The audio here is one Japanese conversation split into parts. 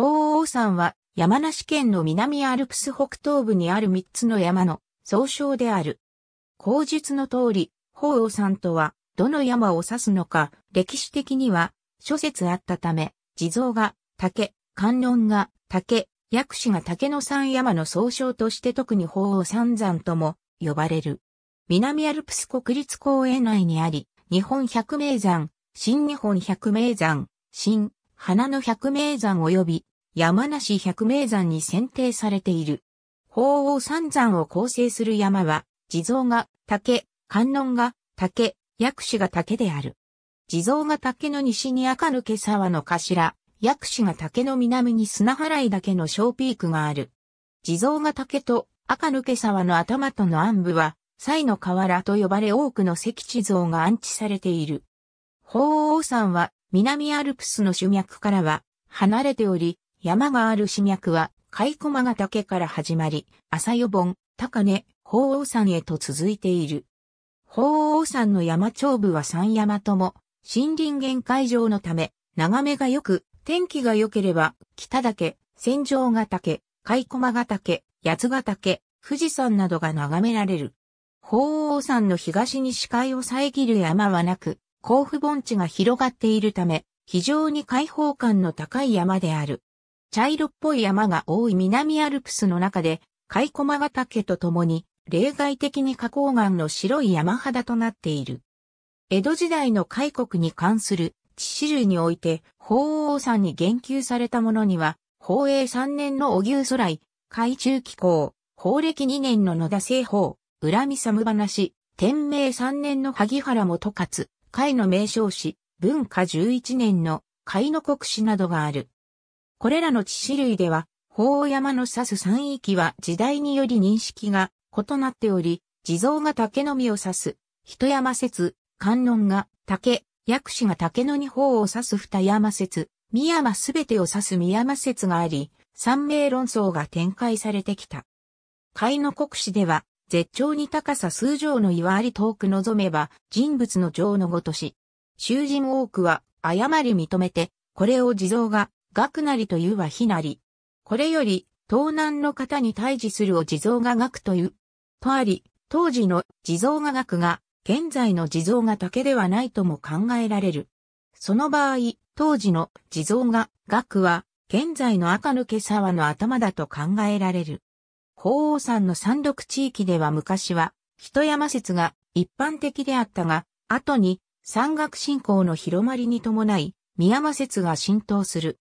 鳳凰山は山梨県の南アルプス北東部にある3つの山の総称である。口述の通り、鳳凰山とはどの山を指すのか歴史的には諸説あったため、地蔵が竹、観音が竹、薬師が竹の山山の総称として特に鳳凰三山とも呼ばれる。南アルプス国立公園内にあり、日本百名山、新日本百名山、新、花の百名山及び山梨百名山に選定されている。鳳凰三山を構成する山は、地蔵が竹、観音が竹、薬師が竹である。地蔵が竹の西に赤抜け沢の頭、薬師が竹の南に砂払い岳の小ピークがある。地蔵が竹と赤抜け沢の頭との暗部は、西の河原と呼ばれ多くの石地蔵が安置されている。鳳凰山は南アルプスの主脈からは離れており、山がある市脈は、貝駒ヶ岳から始まり、朝予盆、高根、鳳凰山へと続いている。鳳凰山の山頂部は三山とも、森林限界上のため、眺めが良く、天気が良ければ、北岳、戦場ヶ岳、貝駒ヶ岳、八ヶ岳、富士山などが眺められる。鳳凰山の東に視界を遮る山はなく、甲府盆地が広がっているため、非常に開放感の高い山である。茶色っぽい山が多い南アルプスの中で、貝駒ヶ岳とともに、例外的に花崗岩の白い山肌となっている。江戸時代の開国に関する地史類において、法王山に言及されたものには、法永3年の小牛空来、海中紀行、法暦2年の野田製法、恨み寒話、天明3年の萩原元勝、海の名称史、文化11年の海の国史などがある。これらの致死類では、法山の指す山域は時代により認識が異なっており、地蔵が竹の実を指す、人山説、観音が竹、薬師が竹の二方を指す二山説、三山すべてを指す三山説があり、三名論争が展開されてきた。海の国史では、絶頂に高さ数条の岩あり遠く望めば、人物の情のごとし。囚人多くは誤り認めて、これを地蔵が学なりというは非なり。これより、東南の方に対峙するを地蔵が学という。とあり、当時の地蔵が学が、現在の地蔵が竹ではないとも考えられる。その場合、当時の地蔵が学は、現在の赤抜け沢の頭だと考えられる。鳳凰山の山麓地域では昔は、人山説が一般的であったが、後に山岳信仰の広まりに伴い、宮山説が浸透する。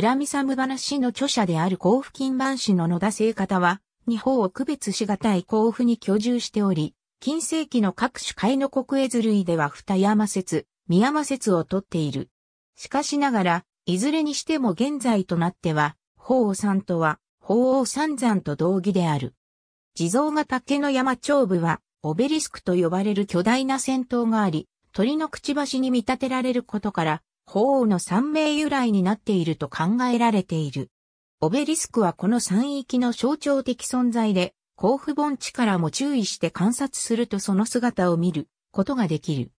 恨み寒話の著者である甲府金満氏の野田聖方は、日本を区別しがたい甲府に居住しており、近世紀の各種海の国絵図類では二山説、三山説をとっている。しかしながら、いずれにしても現在となっては、法王山とは、法王三山と同義である。地蔵が竹の山頂部は、オベリスクと呼ばれる巨大な戦闘があり、鳥のくちばしに見立てられることから、法王の三名由来になっていると考えられている。オベリスクはこの山域の象徴的存在で、甲府盆地からも注意して観察するとその姿を見ることができる。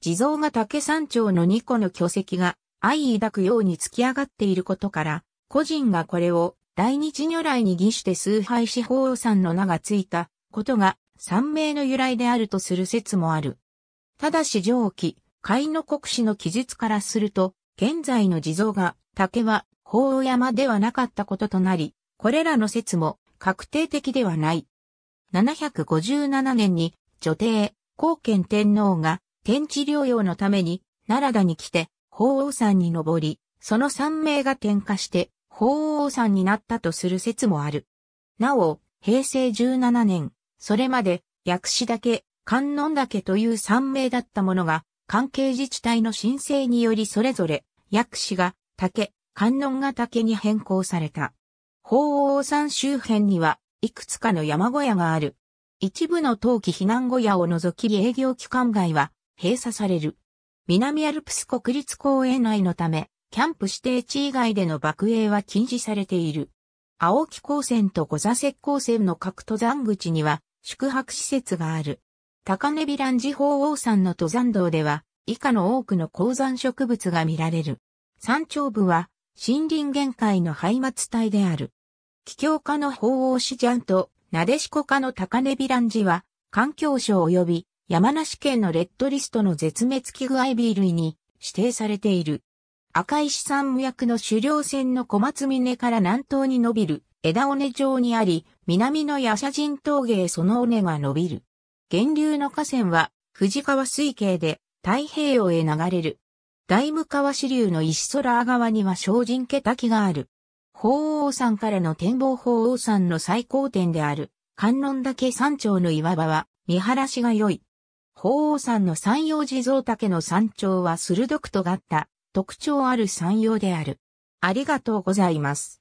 地蔵が竹山頂の2個の巨石が相抱くように突き上がっていることから、個人がこれを大日如来に儀して崇拝し法王さんの名がついたことが三名の由来であるとする説もある。ただし上記、甲斐の国史の記述からすると、現在の地蔵が竹は法王山ではなかったこととなり、これらの説も確定的ではない。757年に女帝、高賢天皇が天地療養のために奈良田に来て法王山に登り、その三名が転化して法王山になったとする説もある。なお、平成17年、それまで薬師岳、観音岳という三名だったものが関係自治体の申請によりそれぞれ、薬師が竹、観音が竹に変更された。鳳凰山周辺には、いくつかの山小屋がある。一部の冬季避難小屋を除き営業期間外は閉鎖される。南アルプス国立公園内のため、キャンプ指定地以外での爆営は禁止されている。青木高専と小座石高専の各登山口には宿泊施設がある。高根ビランジ法王山の登山道では、以下の多くの高山植物が見られる。山頂部は、森林限界の廃末帯である。気境科の法王子ジャンと、なでしこ科の高根ビランジは、環境省及び山梨県のレッドリストの絶滅危惧 IB 類に指定されている。赤石山無薬の狩猟船の小松峰から南東に伸びる枝尾根状にあり、南の夜叉人峠へその尾根が伸びる。源流の河川は、富士川水系で太平洋へ流れる。大武川支流の石空川には精進家滝がある。鳳凰山からの展望鳳凰山の最高点である、観音岳山頂の岩場は、見晴らしが良い。鳳凰山の山陽地蔵岳の山頂は鋭く尖った、特徴ある山陽である。ありがとうございます。